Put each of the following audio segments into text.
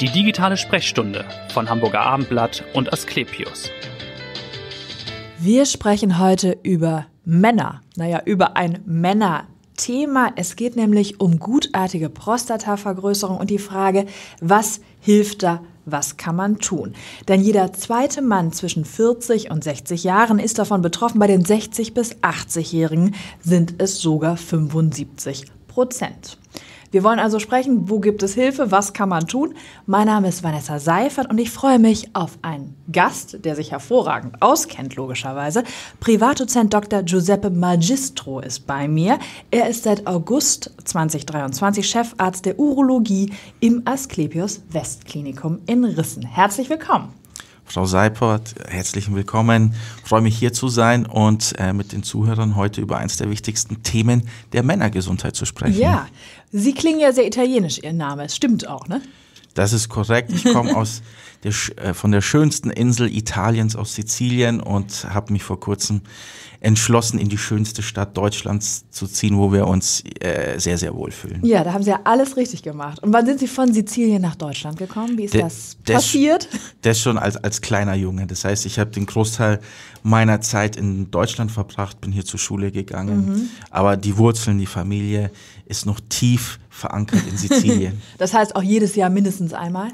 Die digitale Sprechstunde von Hamburger Abendblatt und Asklepios. Wir sprechen heute über Männer. Naja, über ein Männerthema. Es geht nämlich um gutartige Prostatavergrößerung und die Frage, was hilft da, was kann man tun? Denn jeder zweite Mann zwischen 40 und 60 Jahren ist davon betroffen. Bei den 60 bis 80-Jährigen sind es sogar 75 Prozent. Wir wollen also sprechen, wo gibt es Hilfe, was kann man tun. Mein Name ist Vanessa Seifert und ich freue mich auf einen Gast, der sich hervorragend auskennt, logischerweise. Privatdozent Dr. Giuseppe Magistro ist bei mir. Er ist seit August 2023 Chefarzt der Urologie im Asklepios Westklinikum in Rissen. Herzlich willkommen. Frau Seipert, herzlich Willkommen. Ich freue mich hier zu sein und äh, mit den Zuhörern heute über eines der wichtigsten Themen der Männergesundheit zu sprechen. Ja, Sie klingen ja sehr italienisch, Ihr Name. Es stimmt auch, ne? Das ist korrekt. Ich komme aus der, äh, von der schönsten Insel Italiens aus Sizilien und habe mich vor kurzem entschlossen, in die schönste Stadt Deutschlands zu ziehen, wo wir uns äh, sehr, sehr wohlfühlen. Ja, da haben Sie ja alles richtig gemacht. Und wann sind Sie von Sizilien nach Deutschland gekommen? Wie ist de, das passiert? Das schon als, als kleiner Junge. Das heißt, ich habe den Großteil meiner Zeit in Deutschland verbracht, bin hier zur Schule gegangen. Mhm. Aber die Wurzeln, die Familie ist noch tief verankert in Sizilien. das heißt auch jedes Jahr mindestens einmal?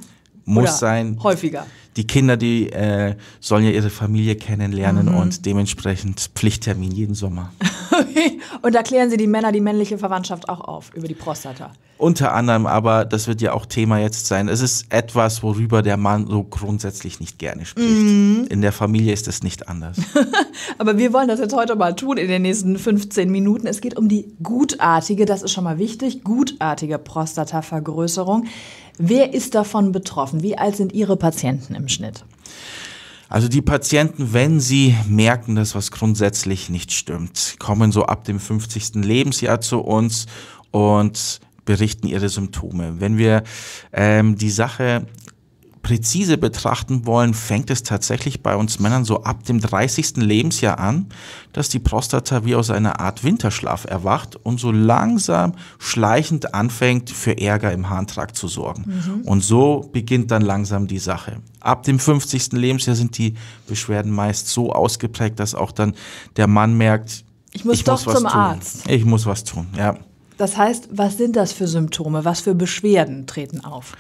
muss Oder sein. Häufiger. Die Kinder, die äh, sollen ja ihre Familie kennenlernen mhm. und dementsprechend Pflichttermin jeden Sommer. und da klären Sie die Männer die männliche Verwandtschaft auch auf über die Prostata. Unter anderem, aber das wird ja auch Thema jetzt sein. Es ist etwas, worüber der Mann so grundsätzlich nicht gerne spricht. Mhm. In der Familie ist es nicht anders. aber wir wollen das jetzt heute mal tun in den nächsten 15 Minuten. Es geht um die gutartige, das ist schon mal wichtig, gutartige Prostatavergrößerung. Wer ist davon betroffen? Wie alt sind Ihre Patienten im Schnitt? Also die Patienten, wenn sie merken, dass was grundsätzlich nicht stimmt, kommen so ab dem 50. Lebensjahr zu uns und berichten ihre Symptome. Wenn wir ähm, die Sache präzise betrachten wollen, fängt es tatsächlich bei uns Männern so ab dem 30. Lebensjahr an, dass die Prostata wie aus einer Art Winterschlaf erwacht und so langsam schleichend anfängt, für Ärger im Harntrakt zu sorgen. Mhm. Und so beginnt dann langsam die Sache. Ab dem 50. Lebensjahr sind die Beschwerden meist so ausgeprägt, dass auch dann der Mann merkt, ich muss ich doch muss zum Arzt. Ich muss was tun, ja. Das heißt, was sind das für Symptome? Was für Beschwerden treten auf?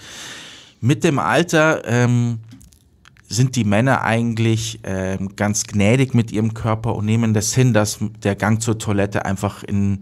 mit dem Alter ähm, sind die Männer eigentlich ähm, ganz gnädig mit ihrem Körper und nehmen das hin, dass der Gang zur Toilette einfach in,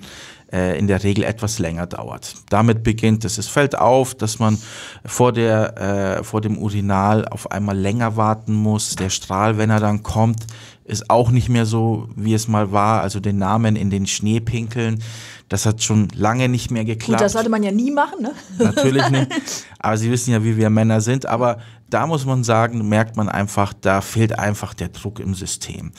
äh, in der Regel etwas länger dauert. Damit beginnt es. Es fällt auf, dass man vor, der, äh, vor dem Urinal auf einmal länger warten muss. Der Strahl, wenn er dann kommt, ist auch nicht mehr so, wie es mal war. Also den Namen in den Schnee pinkeln, das hat schon lange nicht mehr geklappt. Gut, das sollte man ja nie machen, ne? Natürlich nicht. Aber Sie wissen ja, wie wir Männer sind. Aber da muss man sagen, merkt man einfach, da fehlt einfach der Druck im System. Mhm.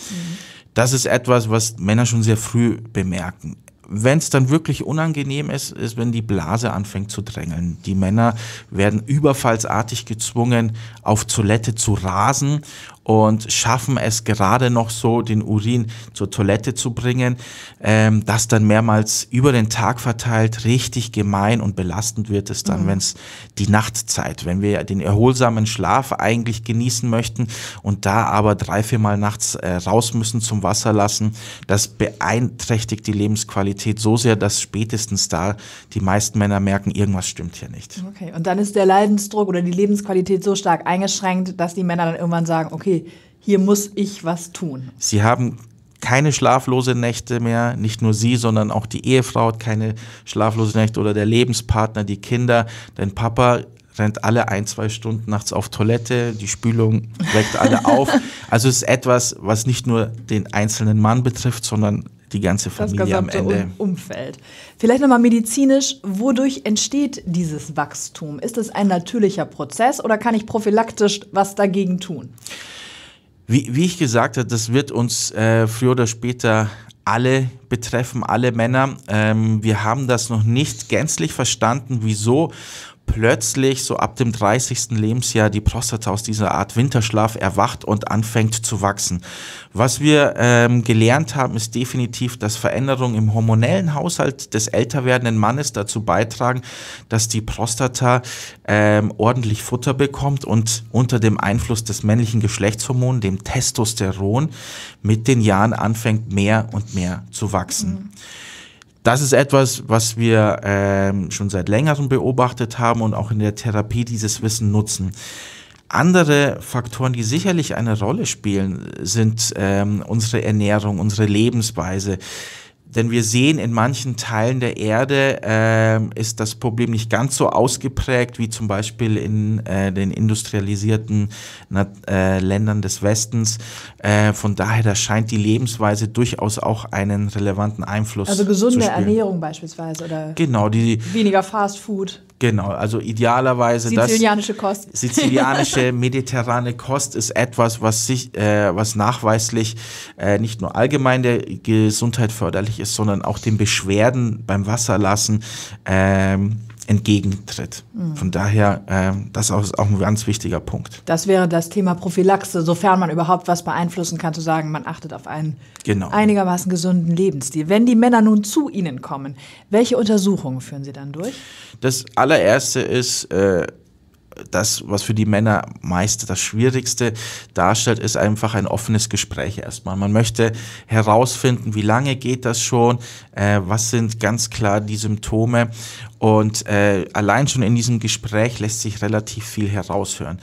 Das ist etwas, was Männer schon sehr früh bemerken wenn es dann wirklich unangenehm ist, ist, wenn die Blase anfängt zu drängeln. Die Männer werden überfallsartig gezwungen, auf Toilette zu rasen und schaffen es gerade noch so, den Urin zur Toilette zu bringen, ähm, das dann mehrmals über den Tag verteilt, richtig gemein und belastend wird es dann, mhm. wenn es die Nachtzeit, wenn wir den erholsamen Schlaf eigentlich genießen möchten und da aber drei, viermal nachts äh, raus müssen zum Wasser lassen, das beeinträchtigt die Lebensqualität so sehr, dass spätestens da die meisten Männer merken, irgendwas stimmt hier nicht. Okay, und dann ist der Leidensdruck oder die Lebensqualität so stark eingeschränkt, dass die Männer dann irgendwann sagen, okay, hier muss ich was tun. Sie haben keine schlaflose Nächte mehr, nicht nur sie, sondern auch die Ehefrau hat keine schlaflose Nächte oder der Lebenspartner, die Kinder, dein Papa rennt alle ein, zwei Stunden nachts auf Toilette, die Spülung weckt alle auf. Also es ist etwas, was nicht nur den einzelnen Mann betrifft, sondern die ganze Familie das am Ende. Umfeld. Vielleicht nochmal medizinisch, wodurch entsteht dieses Wachstum? Ist es ein natürlicher Prozess oder kann ich prophylaktisch was dagegen tun? wie, wie ich gesagt habe, das wird uns äh, früher oder später alle betreffen, alle Männer. Ähm, wir haben das noch nicht gänzlich verstanden, wieso plötzlich so ab dem 30. Lebensjahr die Prostata aus dieser Art Winterschlaf erwacht und anfängt zu wachsen. Was wir ähm, gelernt haben, ist definitiv, dass Veränderungen im hormonellen Haushalt des älter werdenden Mannes dazu beitragen, dass die Prostata ähm, ordentlich Futter bekommt und unter dem Einfluss des männlichen Geschlechtshormons, dem Testosteron, mit den Jahren anfängt mehr und mehr zu wachsen. Mhm das ist etwas, was wir ähm, schon seit längerem beobachtet haben und auch in der Therapie dieses Wissen nutzen. Andere Faktoren, die sicherlich eine Rolle spielen, sind ähm, unsere Ernährung, unsere Lebensweise. Denn wir sehen, in manchen Teilen der Erde äh, ist das Problem nicht ganz so ausgeprägt wie zum Beispiel in äh, den industrialisierten äh, Ländern des Westens. Äh, von daher, da scheint die Lebensweise durchaus auch einen relevanten Einfluss zu haben. Also gesunde Ernährung beispielsweise oder genau, die, weniger Fast Food. Genau, also idealerweise Sizilianische das, Kost. Sizilianische mediterrane Kost ist etwas, was sich, äh, was nachweislich äh, nicht nur allgemein der Gesundheit förderlich ist, sondern auch den Beschwerden beim Wasserlassen ähm, entgegentritt. Mhm. Von daher, äh, das ist auch ein ganz wichtiger Punkt. Das wäre das Thema Prophylaxe, sofern man überhaupt was beeinflussen kann, zu sagen, man achtet auf einen genau. einigermaßen gesunden Lebensstil. Wenn die Männer nun zu Ihnen kommen, welche Untersuchungen führen Sie dann durch? Das allererste ist, äh, das, was für die Männer meist das Schwierigste darstellt, ist einfach ein offenes Gespräch erstmal. Man möchte herausfinden, wie lange geht das schon, äh, was sind ganz klar die Symptome und äh, allein schon in diesem Gespräch lässt sich relativ viel heraushören.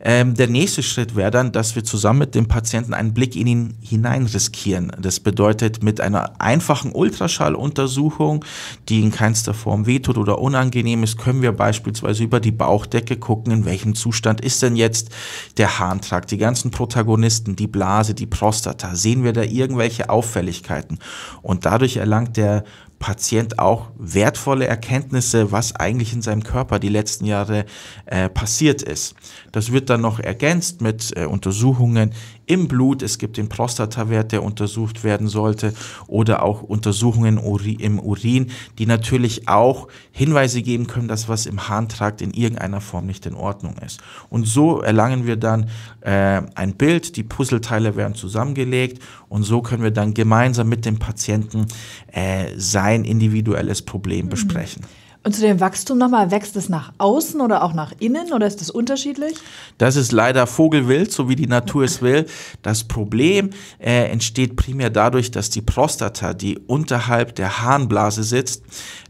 Ähm, der nächste Schritt wäre dann, dass wir zusammen mit dem Patienten einen Blick in ihn hinein riskieren. Das bedeutet mit einer einfachen Ultraschalluntersuchung, die in keinster Form wehtut oder unangenehm ist, können wir beispielsweise über die Bauchdecke gucken, in welchem Zustand ist denn jetzt der Harntrakt, die ganzen Protagonisten, die Blase, die Prostata. Sehen wir da irgendwelche Auffälligkeiten? Und dadurch erlangt der Patient auch wertvolle Erkenntnisse, was eigentlich in seinem Körper die letzten Jahre äh, passiert ist. Das wird dann noch ergänzt mit äh, Untersuchungen im Blut, es gibt den Prostatawert, der untersucht werden sollte oder auch Untersuchungen im Urin, die natürlich auch Hinweise geben können, dass was im Harntrakt in irgendeiner Form nicht in Ordnung ist. Und so erlangen wir dann äh, ein Bild, die Puzzleteile werden zusammengelegt und so können wir dann gemeinsam mit dem Patienten äh, sein individuelles Problem mhm. besprechen. Und zu dem Wachstum nochmal, wächst es nach außen oder auch nach innen oder ist das unterschiedlich? Das ist leider Vogelwild, so wie die Natur es will. Das Problem äh, entsteht primär dadurch, dass die Prostata, die unterhalb der Harnblase sitzt,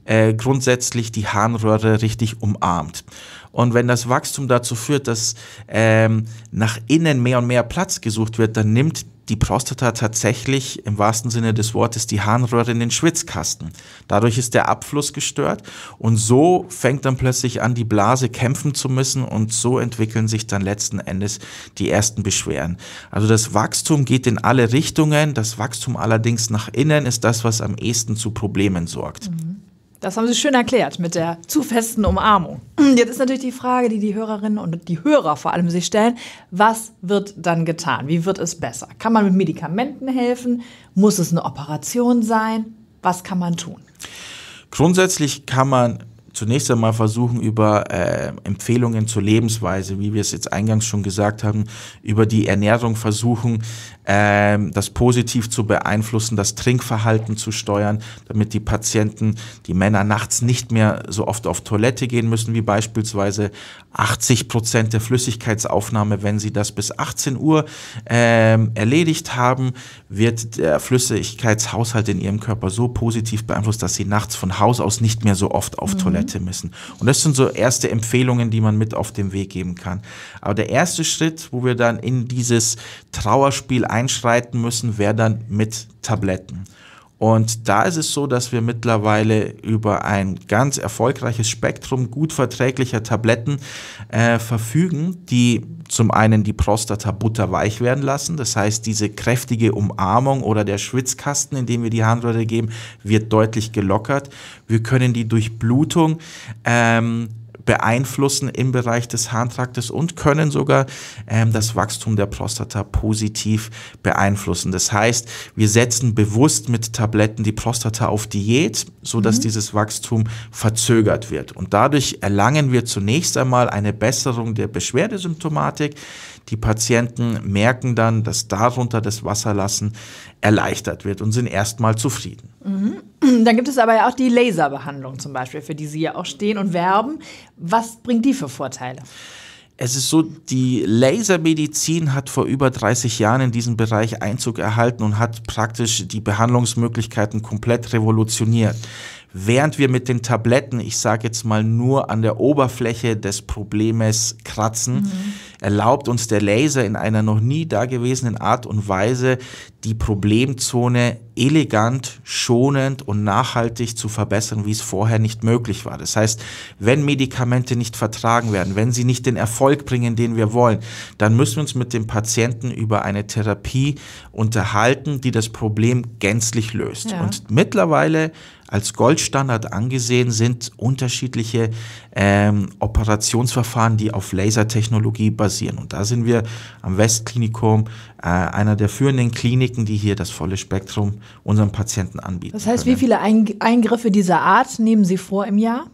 äh, grundsätzlich die Harnröhre richtig umarmt. Und wenn das Wachstum dazu führt, dass ähm, nach innen mehr und mehr Platz gesucht wird, dann nimmt die Prostata tatsächlich im wahrsten Sinne des Wortes die Harnröhre in den Schwitzkasten. Dadurch ist der Abfluss gestört und so fängt dann plötzlich an, die Blase kämpfen zu müssen und so entwickeln sich dann letzten Endes die ersten Beschwerden. Also das Wachstum geht in alle Richtungen, das Wachstum allerdings nach innen ist das, was am ehesten zu Problemen sorgt. Mhm. Das haben Sie schön erklärt mit der zu festen Umarmung. Jetzt ist natürlich die Frage, die die Hörerinnen und die Hörer vor allem sich stellen, was wird dann getan? Wie wird es besser? Kann man mit Medikamenten helfen? Muss es eine Operation sein? Was kann man tun? Grundsätzlich kann man zunächst einmal versuchen, über äh, Empfehlungen zur Lebensweise, wie wir es jetzt eingangs schon gesagt haben, über die Ernährung versuchen, äh, das positiv zu beeinflussen, das Trinkverhalten zu steuern, damit die Patienten, die Männer nachts nicht mehr so oft auf Toilette gehen müssen, wie beispielsweise 80 Prozent der Flüssigkeitsaufnahme, wenn sie das bis 18 Uhr äh, erledigt haben, wird der Flüssigkeitshaushalt in ihrem Körper so positiv beeinflusst, dass sie nachts von Haus aus nicht mehr so oft auf mhm. Toilette Schritte müssen. Und das sind so erste Empfehlungen, die man mit auf den Weg geben kann. Aber der erste Schritt, wo wir dann in dieses Trauerspiel einschreiten müssen, wäre dann mit Tabletten. Und da ist es so, dass wir mittlerweile über ein ganz erfolgreiches Spektrum gut verträglicher Tabletten äh, verfügen, die zum einen die Prostata butterweich werden lassen. Das heißt, diese kräftige Umarmung oder der Schwitzkasten, in dem wir die Harnröhre geben, wird deutlich gelockert. Wir können die Durchblutung ähm, beeinflussen im Bereich des Harntraktes und können sogar ähm, das Wachstum der Prostata positiv beeinflussen. Das heißt, wir setzen bewusst mit Tabletten die Prostata auf Diät, sodass mhm. dieses Wachstum verzögert wird. Und dadurch erlangen wir zunächst einmal eine Besserung der Beschwerdesymptomatik. Die Patienten merken dann, dass darunter das Wasserlassen erleichtert wird und sind erstmal zufrieden. Mhm. Dann gibt es aber ja auch die Laserbehandlung zum Beispiel, für die Sie ja auch stehen und werben. Was bringt die für Vorteile? Es ist so, die Lasermedizin hat vor über 30 Jahren in diesem Bereich Einzug erhalten und hat praktisch die Behandlungsmöglichkeiten komplett revolutioniert während wir mit den Tabletten, ich sage jetzt mal nur an der Oberfläche des Problems kratzen, mhm. erlaubt uns der Laser in einer noch nie dagewesenen Art und Weise, die Problemzone elegant, schonend und nachhaltig zu verbessern, wie es vorher nicht möglich war. Das heißt, wenn Medikamente nicht vertragen werden, wenn sie nicht den Erfolg bringen, den wir wollen, dann müssen wir uns mit dem Patienten über eine Therapie unterhalten, die das Problem gänzlich löst. Ja. Und mittlerweile als Goldstandard angesehen sind unterschiedliche ähm, Operationsverfahren, die auf Lasertechnologie basieren. Und da sind wir am Westklinikum, äh, einer der führenden Kliniken, die hier das volle Spektrum unseren Patienten anbieten. Das heißt, können. wie viele Eingriffe dieser Art nehmen Sie vor im Jahr?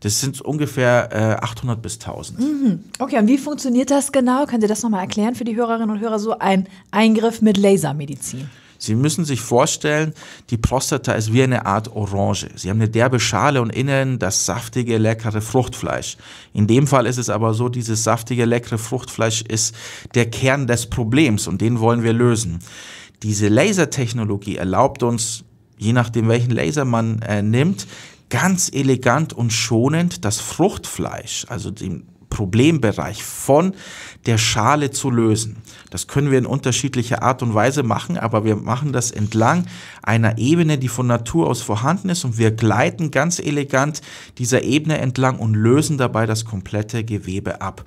Das sind ungefähr äh, 800 bis 1000. Mhm. Okay, und wie funktioniert das genau? Können Sie das nochmal erklären für die Hörerinnen und Hörer, so ein Eingriff mit Lasermedizin? Sie müssen sich vorstellen, die Prostata ist wie eine Art Orange. Sie haben eine derbe Schale und innen das saftige, leckere Fruchtfleisch. In dem Fall ist es aber so, dieses saftige, leckere Fruchtfleisch ist der Kern des Problems und den wollen wir lösen. Diese Lasertechnologie erlaubt uns, je nachdem welchen Laser man äh, nimmt, ganz elegant und schonend das Fruchtfleisch, also den Problembereich von der Schale zu lösen. Das können wir in unterschiedlicher Art und Weise machen, aber wir machen das entlang einer Ebene, die von Natur aus vorhanden ist und wir gleiten ganz elegant dieser Ebene entlang und lösen dabei das komplette Gewebe ab.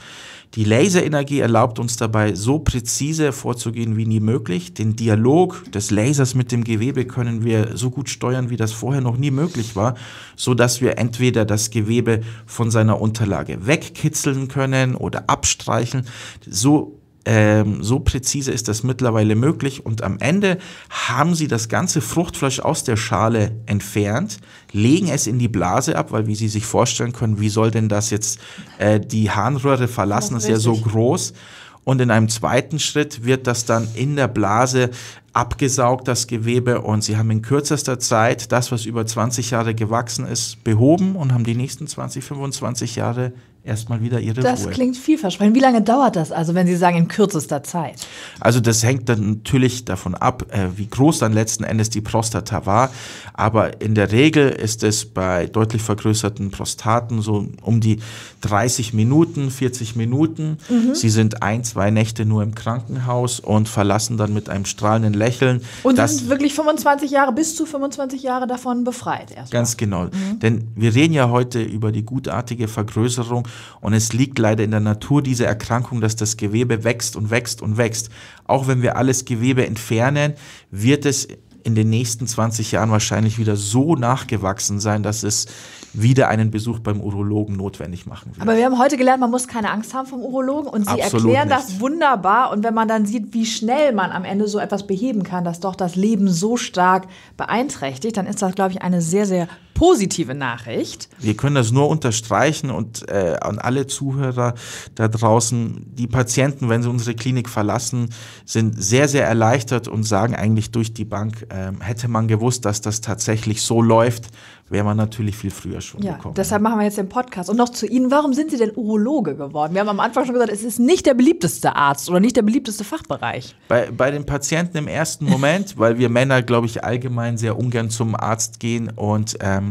Die Laserenergie erlaubt uns dabei, so präzise vorzugehen wie nie möglich. Den Dialog des Lasers mit dem Gewebe können wir so gut steuern, wie das vorher noch nie möglich war, so dass wir entweder das Gewebe von seiner Unterlage wegkitzeln können oder abstreichen. So ähm, so präzise ist das mittlerweile möglich. Und am Ende haben sie das ganze Fruchtfleisch aus der Schale entfernt, legen es in die Blase ab, weil wie Sie sich vorstellen können, wie soll denn das jetzt äh, die Harnröhre verlassen? Das ist, ist ja so groß. Und in einem zweiten Schritt wird das dann in der Blase abgesaugt, das Gewebe. Und sie haben in kürzester Zeit das, was über 20 Jahre gewachsen ist, behoben und haben die nächsten 20, 25 Jahre erstmal wieder ihre das Ruhe. Das klingt vielversprechend. Wie lange dauert das also, wenn Sie sagen, in kürzester Zeit? Also das hängt dann natürlich davon ab, äh, wie groß dann letzten Endes die Prostata war. Aber in der Regel ist es bei deutlich vergrößerten Prostaten so um die 30 Minuten, 40 Minuten. Mhm. Sie sind ein, zwei Nächte nur im Krankenhaus und verlassen dann mit einem strahlenden Lächeln. Und sind wirklich 25 Jahre, bis zu 25 Jahre davon befreit. Erstmal. Ganz genau. Mhm. Denn wir reden ja heute über die gutartige Vergrößerung und es liegt leider in der Natur dieser Erkrankung, dass das Gewebe wächst und wächst und wächst. Auch wenn wir alles Gewebe entfernen, wird es in den nächsten 20 Jahren wahrscheinlich wieder so nachgewachsen sein, dass es wieder einen Besuch beim Urologen notwendig machen wird. Aber wir haben heute gelernt, man muss keine Angst haben vom Urologen und Sie Absolut erklären nicht. das wunderbar. Und wenn man dann sieht, wie schnell man am Ende so etwas beheben kann, das doch das Leben so stark beeinträchtigt, dann ist das, glaube ich, eine sehr, sehr positive Nachricht. Wir können das nur unterstreichen und äh, an alle Zuhörer da draußen, die Patienten, wenn sie unsere Klinik verlassen, sind sehr, sehr erleichtert und sagen eigentlich durch die Bank, äh, hätte man gewusst, dass das tatsächlich so läuft, wäre man natürlich viel früher schon ja, gekommen. Deshalb machen wir jetzt den Podcast. Und noch zu Ihnen, warum sind Sie denn Urologe geworden? Wir haben am Anfang schon gesagt, es ist nicht der beliebteste Arzt oder nicht der beliebteste Fachbereich. Bei, bei den Patienten im ersten Moment, weil wir Männer, glaube ich, allgemein sehr ungern zum Arzt gehen und ähm,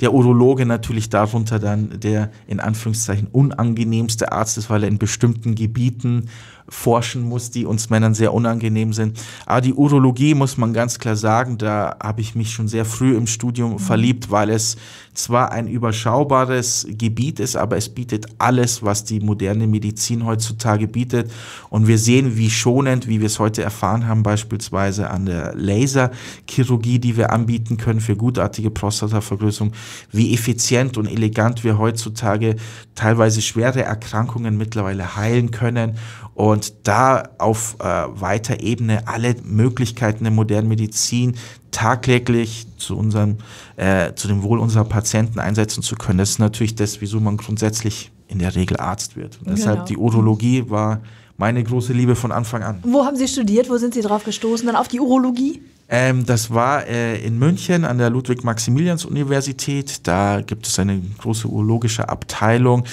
der Urologe natürlich darunter dann der in Anführungszeichen unangenehmste Arzt ist, weil er in bestimmten Gebieten forschen muss, die uns Männern sehr unangenehm sind. Aber die Urologie muss man ganz klar sagen, da habe ich mich schon sehr früh im Studium mhm. verliebt, weil es zwar ein überschaubares Gebiet ist, aber es bietet alles, was die moderne Medizin heutzutage bietet. Und wir sehen, wie schonend, wie wir es heute erfahren haben, beispielsweise an der Laserchirurgie, die wir anbieten können für gutartige Prostatavergrößerung, wie effizient und elegant wir heutzutage teilweise schwere Erkrankungen mittlerweile heilen können und da auf äh, weiter Ebene alle Möglichkeiten der modernen Medizin tagtäglich zu unserem, äh, zu dem Wohl unserer Patienten einsetzen zu können. Das ist natürlich das, wieso man grundsätzlich in der Regel Arzt wird. Und deshalb genau. die Urologie war meine große Liebe von Anfang an. Wo haben Sie studiert? Wo sind Sie drauf gestoßen? Dann auf die Urologie? Ähm, das war äh, in München an der Ludwig-Maximilians-Universität. Da gibt es eine große urologische Abteilung,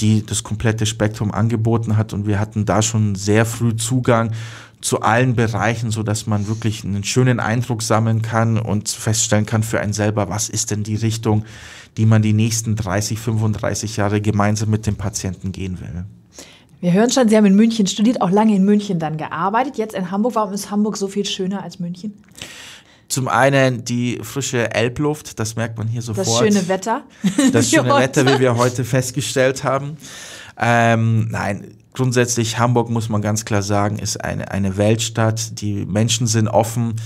die das komplette Spektrum angeboten hat. Und wir hatten da schon sehr früh Zugang zu allen Bereichen, so dass man wirklich einen schönen Eindruck sammeln kann und feststellen kann für einen selber, was ist denn die Richtung, die man die nächsten 30, 35 Jahre gemeinsam mit dem Patienten gehen will. Wir hören schon, Sie haben in München studiert, auch lange in München dann gearbeitet, jetzt in Hamburg. Warum ist Hamburg so viel schöner als München? Zum einen die frische Elbluft, das merkt man hier sofort. Das schöne Wetter. Das schöne Wetter, wie wir heute festgestellt haben. Ähm, nein, grundsätzlich Hamburg muss man ganz klar sagen, ist eine, eine Weltstadt. Die Menschen sind offen.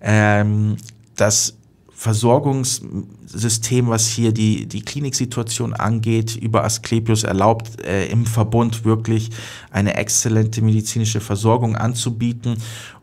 Ähm, das Versorgungssystem, was hier die, die Kliniksituation angeht, über Asklepios erlaubt, äh, im Verbund wirklich eine exzellente medizinische Versorgung anzubieten.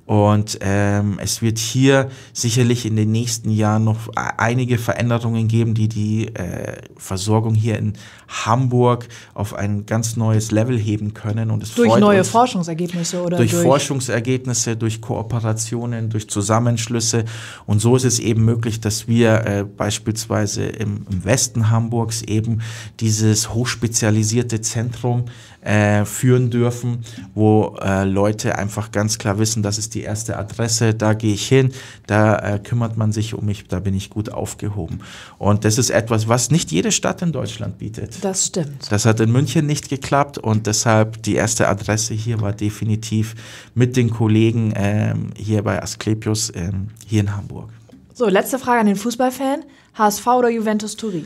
Und ähm, es wird hier sicherlich in den nächsten Jahren noch einige Veränderungen geben, die die äh, Versorgung hier in Hamburg auf ein ganz neues Level heben können. Und es durch neue uns, Forschungsergebnisse oder durch, durch Forschungsergebnisse, durch Kooperationen, durch Zusammenschlüsse. Und so ist es eben möglich, dass wir äh, beispielsweise im, im Westen Hamburgs eben dieses hochspezialisierte Zentrum äh, führen dürfen, wo äh, Leute einfach ganz klar wissen, dass es die die erste Adresse, da gehe ich hin, da äh, kümmert man sich um mich, da bin ich gut aufgehoben. Und das ist etwas, was nicht jede Stadt in Deutschland bietet. Das stimmt. Das hat in München nicht geklappt und deshalb die erste Adresse hier war definitiv mit den Kollegen ähm, hier bei Asklepios ähm, hier in Hamburg. So, letzte Frage an den Fußballfan. HSV oder Juventus Turin?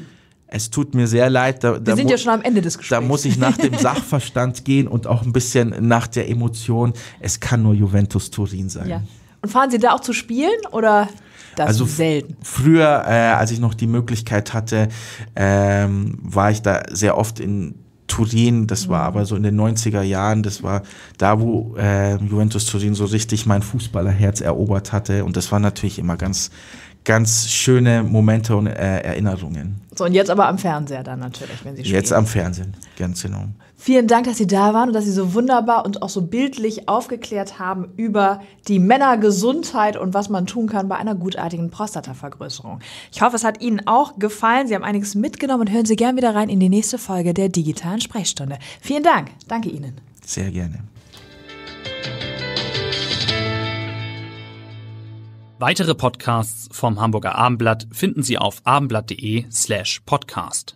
es tut mir sehr leid. Da, Wir sind ja schon am Ende des Gesprächs. Da muss ich nach dem Sachverstand gehen und auch ein bisschen nach der Emotion. Es kann nur Juventus Turin sein. Ja. Und fahren Sie da auch zu spielen oder das also selten? Früher, äh, als ich noch die Möglichkeit hatte, ähm, war ich da sehr oft in Turin, das war mhm. aber so in den 90er Jahren, das war da, wo äh, Juventus Turin so richtig mein Fußballerherz erobert hatte. Und das war natürlich immer ganz, ganz schöne Momente und äh, Erinnerungen. So, und jetzt aber am Fernseher dann natürlich, wenn Sie spielen. Jetzt am Fernsehen, ganz genau. Vielen Dank, dass Sie da waren und dass Sie so wunderbar und auch so bildlich aufgeklärt haben über die Männergesundheit und was man tun kann bei einer gutartigen Prostatavergrößerung. Ich hoffe, es hat Ihnen auch gefallen. Sie haben einiges mitgenommen und hören Sie gern wieder rein in die nächste Folge der digitalen Sprechstunde. Vielen Dank. Danke Ihnen. Sehr gerne. Weitere Podcasts vom Hamburger Abendblatt finden Sie auf abendblatt.de slash podcast.